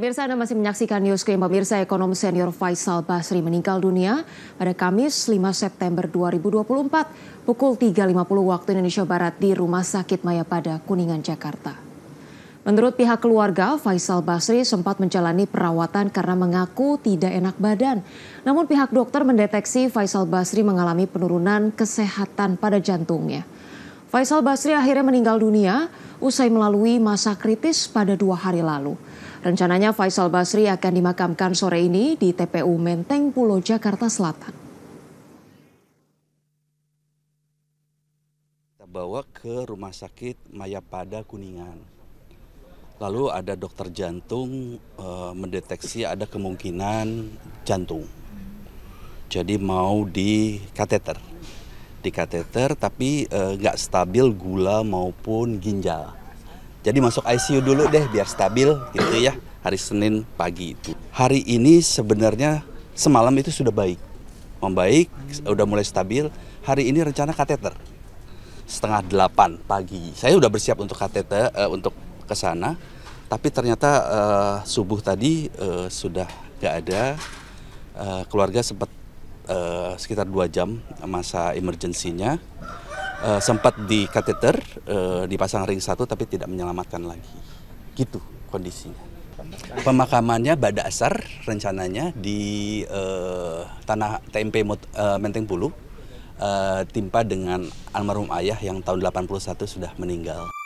Pemirsa Anda masih menyaksikan Newscream. Pemirsa ekonom senior Faisal Basri meninggal dunia pada Kamis 5 September 2024 pukul 3.50 waktu Indonesia Barat di Rumah Sakit Mayapada, Kuningan, Jakarta. Menurut pihak keluarga, Faisal Basri sempat menjalani perawatan karena mengaku tidak enak badan. Namun pihak dokter mendeteksi Faisal Basri mengalami penurunan kesehatan pada jantungnya. Faisal Basri akhirnya meninggal dunia usai melalui masa kritis pada dua hari lalu. Rencananya Faisal Basri akan dimakamkan sore ini di TPU Menteng Pulau Jakarta Selatan. Kita bawa ke rumah sakit Mayapada Kuningan. Lalu ada dokter jantung e, mendeteksi ada kemungkinan jantung. Jadi mau di kateter. Di kateter tapi eh, nggak e, stabil gula maupun ginjal jadi masuk ICU dulu deh biar stabil gitu ya hari Senin pagi itu. Hari ini sebenarnya semalam itu sudah baik. Membaik, udah mulai stabil. Hari ini rencana kateter setengah delapan pagi. Saya sudah bersiap untuk kateter uh, untuk ke sana, tapi ternyata uh, subuh tadi uh, sudah nggak ada. Uh, keluarga sempat uh, sekitar dua jam masa emergensinya uh, sempat di kateter uh, eh, dipasang ring satu tapi tidak menyelamatkan lagi gitu kondisinya pemakamannya pada asar rencananya di uh, tanah TMP uh, Menteng Pulu uh, timpa dengan almarhum ayah yang tahun 81 sudah meninggal